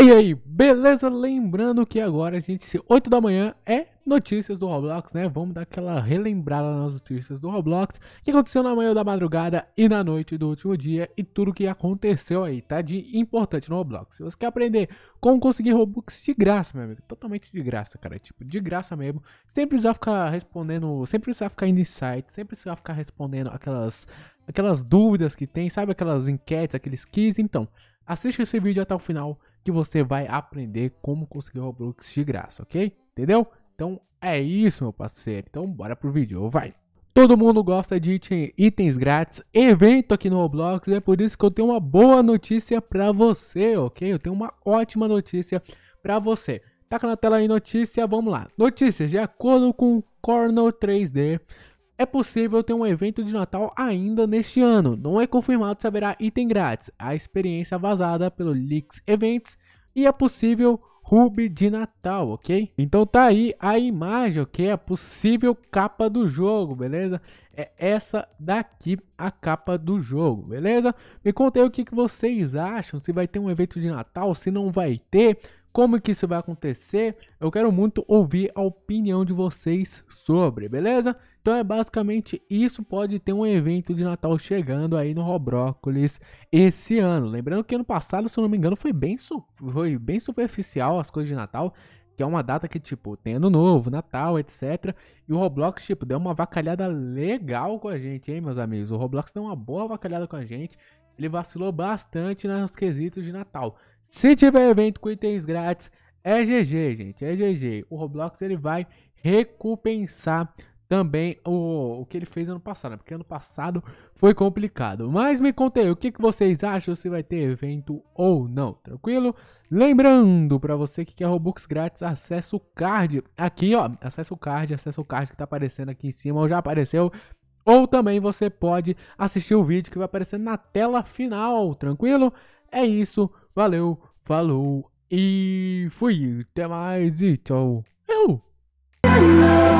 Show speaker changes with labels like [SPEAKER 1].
[SPEAKER 1] E aí, beleza? Lembrando que agora, a gente, se 8 da manhã é notícias do Roblox, né? Vamos dar aquela relembrada nas notícias do Roblox, que aconteceu na manhã da madrugada e na noite do último dia e tudo que aconteceu aí, tá? De importante no Roblox. Se você quer aprender como conseguir Robux de graça, meu amigo, totalmente de graça, cara, tipo, de graça mesmo, sem precisar ficar respondendo, sem precisar ficar indo em site, sem precisar ficar respondendo aquelas aquelas dúvidas que tem, sabe aquelas enquetes, aqueles quiz, então, assista esse vídeo até o final que você vai aprender como conseguir Roblox de graça, ok? Entendeu? Então é isso, meu parceiro. Então bora pro vídeo, vai! Todo mundo gosta de itens grátis, evento aqui no Roblox, e é por isso que eu tenho uma boa notícia para você, ok? Eu tenho uma ótima notícia para você. Taca na tela aí notícia, vamos lá. Notícia, de acordo com Cornell 3D, é possível ter um evento de Natal ainda neste ano. Não é confirmado se haverá item grátis. A experiência é vazada pelo Leaks Events e é possível Ruby de Natal, ok? Então tá aí a imagem, ok? A possível capa do jogo, beleza? É essa daqui a capa do jogo, beleza? Me conta aí o que, que vocês acham, se vai ter um evento de Natal, se não vai ter, como que isso vai acontecer? Eu quero muito ouvir a opinião de vocês sobre, beleza? Então é basicamente isso. Pode ter um evento de Natal chegando aí no Robrócolis esse ano. Lembrando que ano passado, se eu não me engano, foi bem, foi bem superficial as coisas de Natal que é uma data que, tipo, tem ano novo, Natal, etc. E o Roblox, tipo, deu uma vacalhada legal com a gente, hein, meus amigos? O Roblox deu uma boa vacalhada com a gente. Ele vacilou bastante nos quesitos de Natal. Se tiver evento com itens grátis, é GG, gente, é GG. O Roblox, ele vai recompensar também o, o que ele fez ano passado, né? porque ano passado foi complicado. Mas me conta aí, o que, que vocês acham se vai ter evento ou não, tranquilo? Lembrando, para você que quer Robux grátis, acessa o card aqui, ó, acessa o card, acessa o card que tá aparecendo aqui em cima, ou já apareceu, ou também você pode assistir o vídeo que vai aparecer na tela final, tranquilo? É isso, valeu, falou e fui, até mais e tchau. Eu.